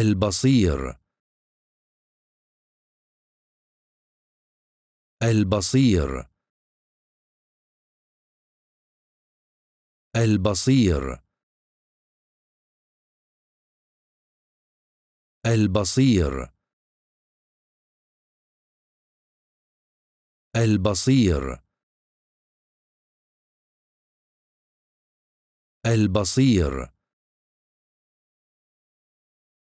البصير البصير البصير البصير البصير البصير